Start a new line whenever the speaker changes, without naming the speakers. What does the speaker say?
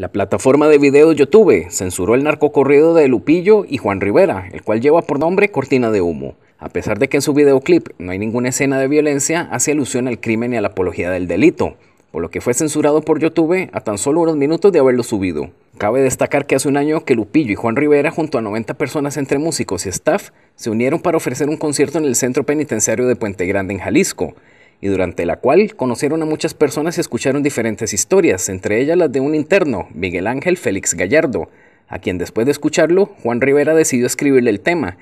La plataforma de video YouTube censuró el narcocorrido de Lupillo y Juan Rivera, el cual lleva por nombre Cortina de Humo. A pesar de que en su videoclip no hay ninguna escena de violencia, hace alusión al crimen y a la apología del delito, por lo que fue censurado por YouTube a tan solo unos minutos de haberlo subido. Cabe destacar que hace un año que Lupillo y Juan Rivera, junto a 90 personas entre músicos y staff, se unieron para ofrecer un concierto en el Centro Penitenciario de Puente Grande en Jalisco, y durante la cual conocieron a muchas personas y escucharon diferentes historias, entre ellas las de un interno, Miguel Ángel Félix Gallardo, a quien después de escucharlo, Juan Rivera decidió escribirle el tema,